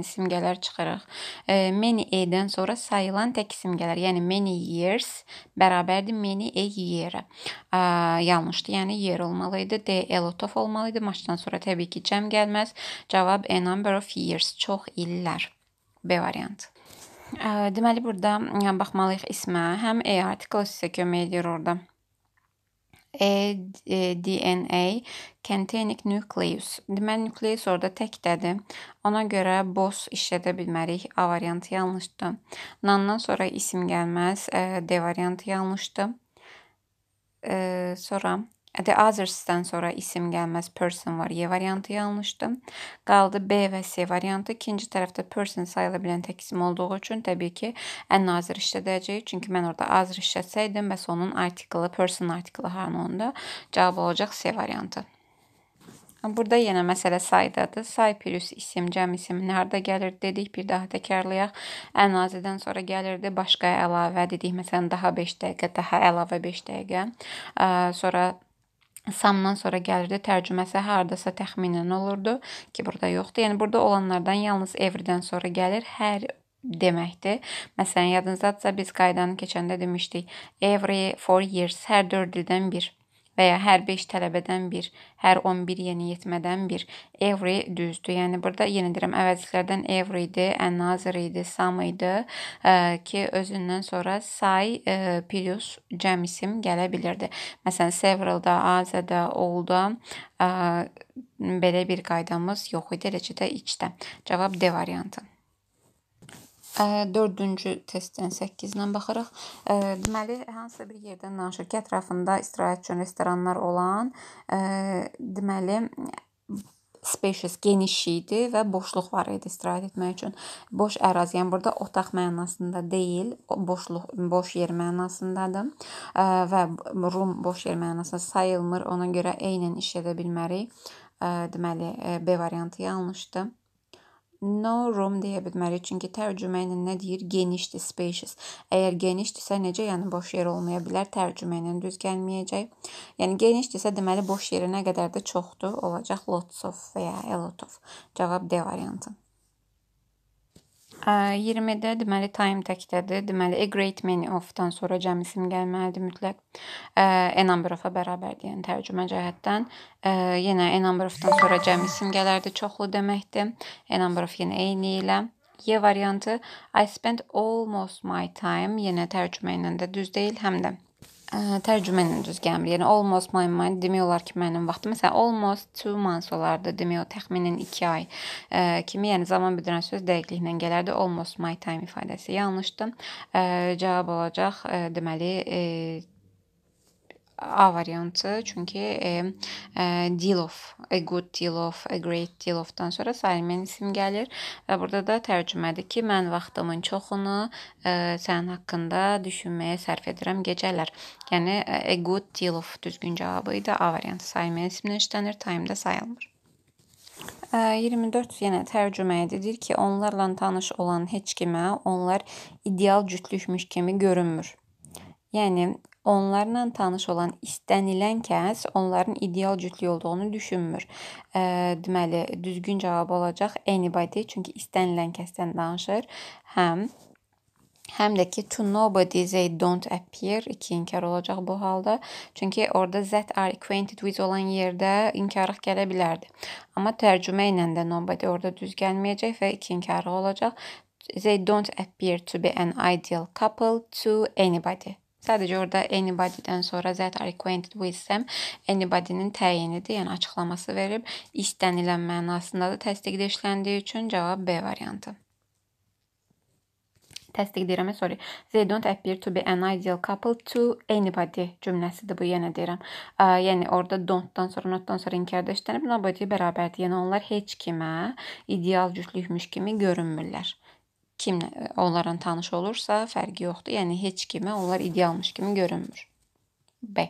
yəni simgələr çıxırıq. E, many a-dən sonra sayılan tək simgələr, yəni many years bərabərdir many a year. E, yanlışdı. Yəni year olmalı idi. D a e lot of olmalı idi. Maçdan sonra təbii ki, cəm gəlməz. Cavab a number of years, çox illər. B variantı. E, deməli burada yəni baxmalıyıq ismə. Həm e artikl sizə kömək edir orada. ADNA Cantenic nucleus. Deməli nukleus orada təkdədir. Ona görə boss işlədə bilmərik. A variantı yanlışdır. Nandan sonra isim gəlməz. E, D variantı yanlışdır. E, sonra E, The others'dan sonra isim gəlməz person var. Y variantı yanlışdı. Qaldı B və C variantı. İkinci tərəfdə person sayıla bilən tək isim olduğu üçün təbii ki, ən nazir işlədəcəyik. Çünki mən orada azır işlətsəydim, bəs onun artiklı, person artiklı harmonunda cavab olacaq C variantı. Burada yenə məsələ saydadır. Say plus isim, cəm isim harda gəlir dedik, bir daha təkrarlayaq. Ən azidən sonra gəlirdi başqa əlavə dedik, məsələn daha 5 dəqiqə, daha əlavə 5 dəqiqə. Sonra Samdan sonra gəlirdi, tərcüməsi hardasa təxminən olurdu ki, burada yoxdur. Yəni burada olanlardan yalnız evridən sonra gəlir hər deməkdir. Məsələn, yadınızdadsa biz qaydanı keçəndə demişdik. Every 4 years hər 4 ildən bir və ya hər 5 tələbədən bir, hər 11 yeniyetmədən bir. Every düzdür. Yəni burada yenə deyirəm, əvəzliklərdən every idi, another idi, some idi ə, e, ki, özündən sonra say ə, e, plus cəm isim gələ bilirdi. Məsələn, several-da, az-da, all-da e, belə bir qaydamız yox idi, eləcə də içdə. Cavab D variantı. Dördüncü testdən 8-dən baxırıq. Deməli, hansısa bir yerdən danışır ki, ətrafında istirahət üçün restoranlar olan, deməli, spacious geniş idi və boşluq var idi istirahət etmək üçün. Boş ərazi, yəni burada otaq mənasında deyil, boşluq, boş yer mənasındadır. Və room boş yer mənasında sayılmır. Ona görə eynən iş edə bilmərik. Deməli, B variantı yanlışdır. No room deyə bilmərik, çünki tərcümə ilə nə deyir? Genişdir, spacious. Əgər genişdirsə necə, yəni boş yer olmaya bilər, tərcümə ilə düz gəlməyəcək. Yəni genişdirsə deməli boş yeri nə qədər də çoxdur, olacaq lots of və ya a lot of. Cavab D variantı. 20-də deməli Time təkdədir. Deməli A Great Many of-dan sonra cəm isim gəlməlidir mütləq. A number of-a bərabərdir, yəni tərcümə cəhətdən. Yenə A number of-dan sonra cəm isim gələrdi, çoxlu deməkdir. A number of yenə eyni ilə. Y variantı I spent almost my time yenə tərcümə ilə də düz deyil, həm də ə, tərcümə ilə düz gəlmir. Yəni almost my mind demək olar ki, mənim vaxtım məsələn almost 2 months olardı, demək o təxminən 2 ay ə, kimi, yəni zaman bildirən söz dəqiqliklə gələrdi. Almost my time ifadəsi yanlışdı. Ə, cavab olacaq ə, deməli ə, e, A variantı. Çünki e, e, deal of, a good deal of, a great deal of-dan sonra Salimən isim gəlir və e, burada da tərcümədəki mən vaxtımın çoxunu e, sənin haqqında düşünməyə sərf edirəm gecələr. Yəni e, a good deal of düzgün cavabı idi. A variantı Salimən isimlə işlənir, time-də sayılmır. 24 e, yenə tərcümə edilir ki, onlarla tanış olan heç kimə onlar ideal cütlükmüş kimi görünmür. Yəni onlarla tanış olan istənilən kəs onların ideal cütlük olduğunu düşünmür. E, deməli, düzgün cavab olacaq anybody, çünki istənilən kəsdən danışır. Həm Həm də ki to nobody they don't appear iki inkar olacaq bu halda. Çünki orada that are acquainted with olan yerdə inkarıq gələ bilərdi. Amma tərcümə ilə də nobody orada düz gəlməyəcək və iki inkarıq olacaq. They don't appear to be an ideal couple to anybody. Sadəcə orada anybody-dən sonra that are acquainted with them anybody-nin təyinidir, yəni açıqlaması verib, istənilən mənasında da təsdiqdə işləndiyi üçün cavab B variantı. Təsdiq deyirəm, e, sorry. They don't appear to be an ideal couple to anybody cümləsidir bu, yenə deyirəm. A, yəni orada don't-dan sonra not-dan sonra inkarda işlənib, nobody bərabərdir. Yəni onlar heç kimə ideal cütlükmüş kimi görünmürlər kim e, onlarla tanış olursa fərqi yoxdur. Yəni heç kimə onlar idealmış kimi görünmür. B.